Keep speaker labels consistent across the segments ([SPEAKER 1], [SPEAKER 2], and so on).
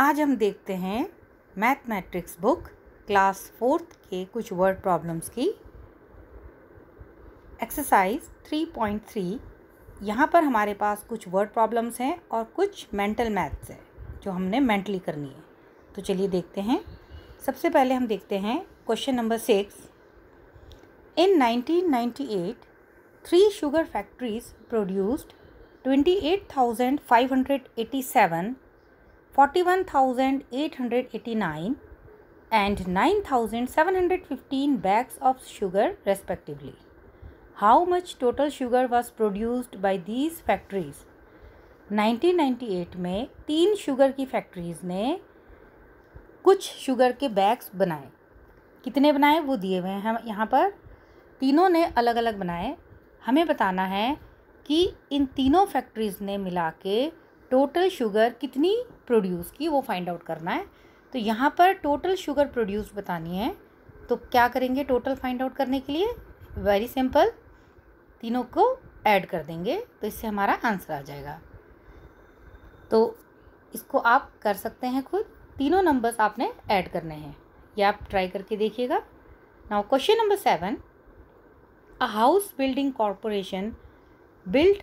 [SPEAKER 1] आज हम देखते हैं मैथमेटिक्स बुक क्लास फोर्थ के कुछ वर्ड प्रॉब्लम्स की एक्सरसाइज 3.3 यहाँ पर हमारे पास कुछ वर्ड प्रॉब्लम्स हैं और कुछ मेंटल मैथ्स है जो हमने मेंटली करनी है तो चलिए देखते हैं सबसे पहले हम देखते हैं question number six in 1998 thousand five hundred eighty 28587 41,889 and 9,715 bags of sugar respectively. How much total sugar was produced by these factories? 1998 में तीन शुगर की फैक्ट्रीज़ ने कुछ शुगर के बैग्स बनाए कितने बनाए वो दिए हुए हैं यहाँ पर तीनों ने अलग अलग बनाए हमें बताना है कि इन तीनों फैक्ट्रीज़ ने मिला के टोटल शुगर कितनी प्रोड्यूस की वो फाइंड आउट करना है तो यहाँ पर टोटल शुगर प्रोड्यूस बतानी है तो क्या करेंगे टोटल फाइंड आउट करने के लिए वेरी सिंपल तीनों को ऐड कर देंगे तो इससे हमारा आंसर आ जाएगा तो इसको आप कर सकते हैं खुद तीनों नंबर्स आपने ऐड करने हैं या आप ट्राई करके देखिएगा now question number seven a house building corporation build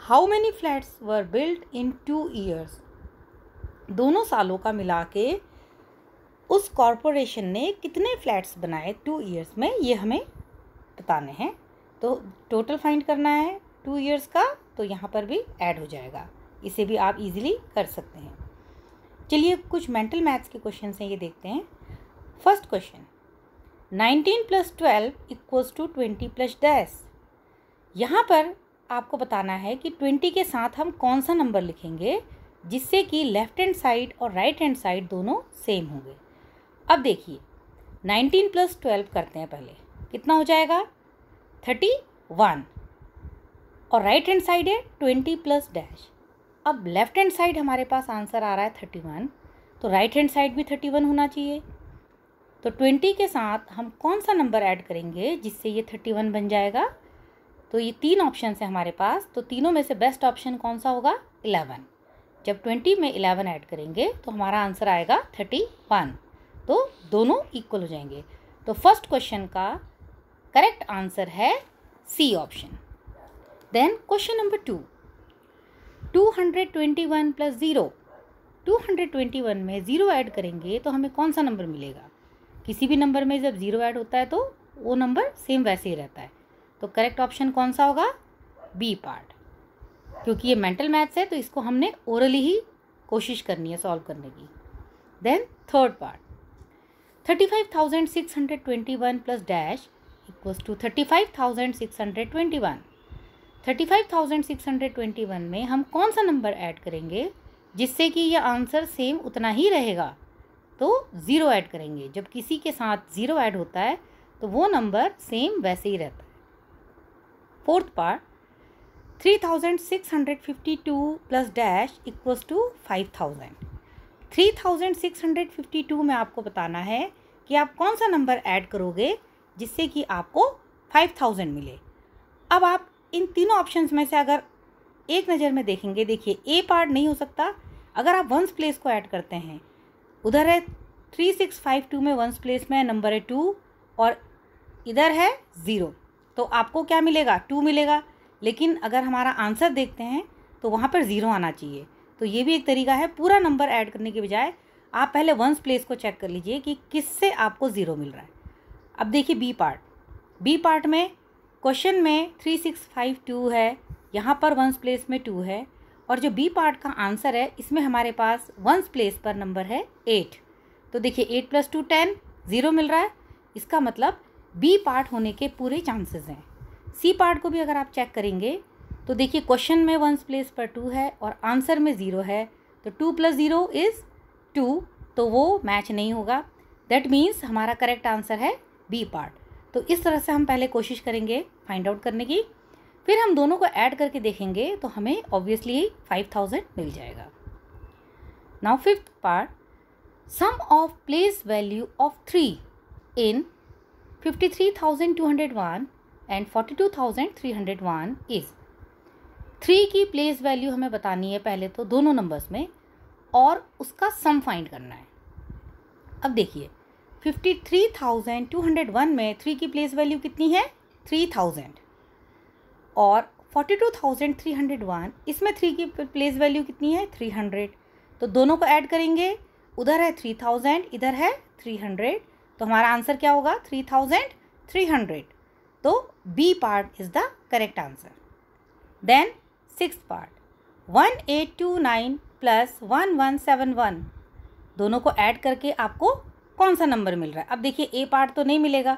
[SPEAKER 1] how many flats were built in two years दोनों सालों का मिला के उस कॉरपोरेशन ने कितने फ्लैट्स बनाए टू ईयर्स में ये हमें बताने हैं तो टोटल फाइंड करना है टू ईयर्स का तो यहाँ पर भी ऐड हो जाएगा इसे भी आप इजीली कर सकते हैं चलिए कुछ मेंटल मैथ्स के क्वेश्चन हैं ये देखते हैं first question nineteen plus twelve equals to twenty plus dash यहाँ पर आपको बताना है कि ट्वेंटी के साथ हम कौन सा नंबर लिखेंगे जिससे कि लेफ़्ट हैंड साइड और राइट हैंड साइड दोनों सेम होंगे अब देखिए नाइनटीन प्लस ट्वेल्व करते हैं पहले कितना हो जाएगा थर्टी वन और राइट हैंड साइड है ट्वेंटी प्लस डैश अब लेफ़्ट हैंड साइड हमारे पास आंसर आ रहा है थर्टी वन तो राइट हैंड साइड भी थर्टी वन होना चाहिए तो ट्वेंटी के साथ हम कौन सा नंबर ऐड करेंगे जिससे ये थर्टी वन बन जाएगा तो ये तीन ऑप्शन है हमारे पास तो तीनों में से बेस्ट ऑप्शन कौन सा होगा इलेवन जब ट्वेंटी में इलेवन ऐड करेंगे तो हमारा आंसर आएगा थर्टी वन तो दोनों इक्वल हो जाएंगे तो फर्स्ट क्वेश्चन का करेक्ट आंसर है C option then question number two two hundred twenty one plus zero two hundred twenty one में ज़ीरो ऐड करेंगे तो हमें कौन सा नंबर मिलेगा किसी भी नंबर में जब ज़ीरो ऐड होता है तो वो नंबर सेम वैसे ही रहता है तो करेक्ट ऑप्शन कौन सा होगा बी पार्ट क्योंकि ये मेंटल मैथ्स है तो इसको हमने ओरली ही कोशिश करनी है सॉल्व करने की then third part thirty five thousand six hundred twenty one plus dash equals to thirty five thousand six hundred twenty one thirty five thousand six hundred twenty one में हम कौन सा नंबर ऐड करेंगे जिससे कि यह आंसर सेम उतना ही रहेगा तो ज़ीरो ऐड करेंगे जब किसी के साथ ज़ीरो ऐड होता है तो वो नंबर सेम वैसे ही रहता है fourth part three thousand six hundred fifty two plus dash equals to five thousand thousand three six hundred fifty two में आपको बताना है कि आप कौन सा नंबर ऐड करोगे जिससे कि आपको फाइव थाउजेंड मिले अब आप इन तीनों ऑप्शंस में से अगर एक नज़र में देखेंगे देखिए ए पार्ट नहीं हो सकता अगर आप वंस प्लेस को ऐड करते हैं उधर है थ्री सिक्स फाइव टू में वंस प्लेस में नंबर है टू और इधर है ज़ीरो तो आपको क्या मिलेगा टू मिलेगा लेकिन अगर हमारा आंसर देखते हैं तो वहाँ पर ज़ीरो आना चाहिए तो ये भी एक तरीका है पूरा नंबर ऐड करने के बजाय आप पहले वंस प्लेस को चेक कर लीजिए कि किससे आपको ज़ीरो मिल रहा है अब देखिए बी पार्ट बी पार्ट में क्वेश्चन में थ्री सिक्स फाइव टू है यहाँ पर वंस प्लेस में टू है और जो बी पार्ट का आंसर है इसमें हमारे पास वंस प्लेस पर नंबर है एट तो देखिए eight plus two ten zero मिल रहा है इसका मतलब बी पार्ट होने के पूरे चांसेस हैं सी पार्ट को भी अगर आप चेक करेंगे तो देखिए क्वेश्चन में वंस प्लेस पर टू है और आंसर में ज़ीरो है तो two plus zero is two तो वो मैच नहीं होगा दैट मीन्स हमारा करेक्ट आंसर है बी पार्ट तो इस तरह से हम पहले कोशिश करेंगे फाइंड आउट करने की फिर हम दोनों को ऐड करके देखेंगे तो हमें ऑब्वियसली फाइव थाउजेंड मिल जाएगा now fifth part sum of place value of three in 53,201 and 42,301 is three की प्लेस वैल्यू हमें बतानी है पहले तो दोनों नंबर्स में और उसका सम फाइंड करना है अब देखिए 53,201 में थ्री की प्लेस वैल्यू कितनी है 3,000 और 42,301 इसमें थ्री की प्लेस वैल्यू कितनी है 300 तो दोनों को ऐड करेंगे उधर है 3,000 इधर है 300 तो हमारा आंसर क्या होगा थ्री थाउजेंड थ्री हंड्रेड तो B part is the correct answer then six part one eight two nine plus one one seven one दोनों को ऐड करके आपको कौन सा नंबर मिल रहा है अब देखिए ए पार्ट तो नहीं मिलेगा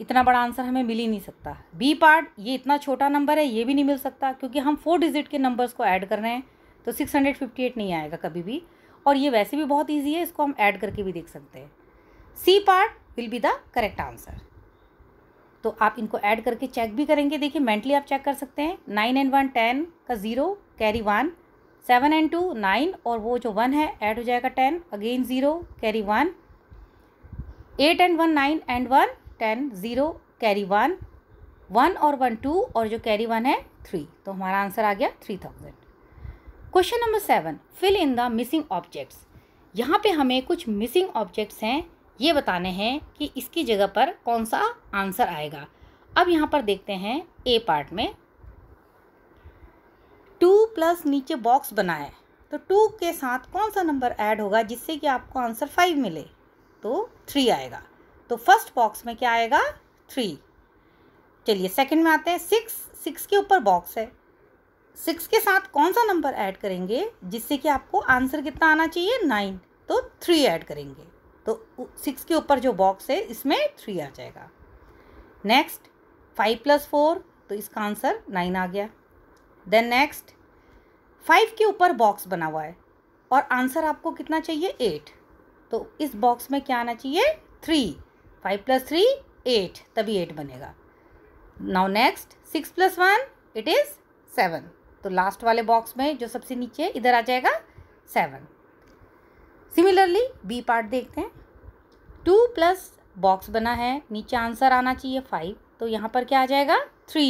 [SPEAKER 1] इतना बड़ा आंसर हमें मिल ही नहीं सकता बी पार्ट ये इतना छोटा नंबर है ये भी नहीं मिल सकता क्योंकि हम फोर डिजिट के नंबर्स को ऐड कर रहे हैं तो सिक्स हंड्रेड फिफ्टी एट नहीं आएगा कभी भी और ये वैसे भी बहुत ईजी है इसको हम ऐड करके भी देख सकते हैं C part will be the correct answer तो आप इनको ऐड करके चेक भी करेंगे देखिए मेंटली आप चेक कर सकते हैं नाइन एंड वन टेन का zero carry one seven and two nine और वो जो वन है ऐड हो जाएगा ten again zero carry one eight and one nine and one ten zero carry one one और वन टू और जो कैरी वन है थ्री तो हमारा आंसर आ गया three thousand question number seven fill in the missing objects यहाँ पे हमें कुछ मिसिंग ऑब्जेक्ट्स हैं ये बताने हैं कि इसकी जगह पर कौन सा आंसर आएगा अब यहाँ पर देखते हैं ए पार्ट में टू प्लस नीचे बॉक्स बनाए तो टू के साथ कौन सा नंबर ऐड होगा जिससे कि आपको आंसर फाइव मिले तो थ्री आएगा तो फर्स्ट बॉक्स में क्या आएगा थ्री चलिए सेकंड में आते हैं सिक्स सिक्स के ऊपर बॉक्स है सिक्स के साथ कौन सा नंबर ऐड करेंगे जिससे कि आपको आंसर कितना आना चाहिए नाइन तो थ्री ऐड करेंगे तो सिक्स के ऊपर जो बॉक्स है इसमें थ्री आ जाएगा नेक्स्ट फाइव प्लस फोर तो इसका आंसर नाइन आ गया देन नेक्स्ट फाइव के ऊपर बॉक्स बना हुआ है और आंसर आपको कितना चाहिए एट तो इस बॉक्स में क्या आना चाहिए three five plus three eight तभी एट बनेगा now next six plus one it is seven तो लास्ट वाले बॉक्स में जो सबसे नीचे इधर आ जाएगा सेवन सिमिलरली बी पार्ट देखते हैं टू प्लस बॉक्स बना है नीचे आंसर आना चाहिए फाइव तो यहाँ पर क्या आ जाएगा three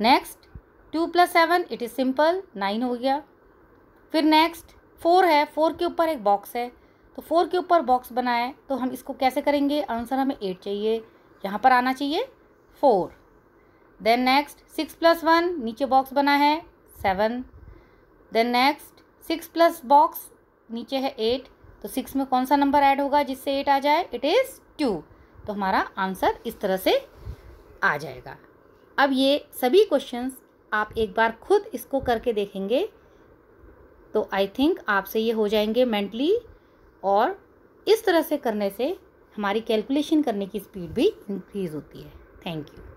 [SPEAKER 1] next two plus seven it is simple nine हो गया फिर नेक्स्ट फोर है फोर के ऊपर एक बॉक्स है तो फोर के ऊपर बॉक्स बना है तो हम इसको कैसे करेंगे आंसर हमें एट चाहिए यहाँ पर आना चाहिए four then next six plus one नीचे बॉक्स बना है seven then next six plus box नीचे है एट तो सिक्स में कौन सा नंबर ऐड होगा जिससे एट आ जाए इट इज़ टू तो हमारा आंसर इस तरह से आ जाएगा अब ये सभी क्वेश्चंस आप एक बार खुद इसको करके देखेंगे तो आई थिंक आपसे ये हो जाएंगे मेंटली और इस तरह से करने से हमारी कैलकुलेशन करने की स्पीड भी इंक्रीज़ होती है थैंक यू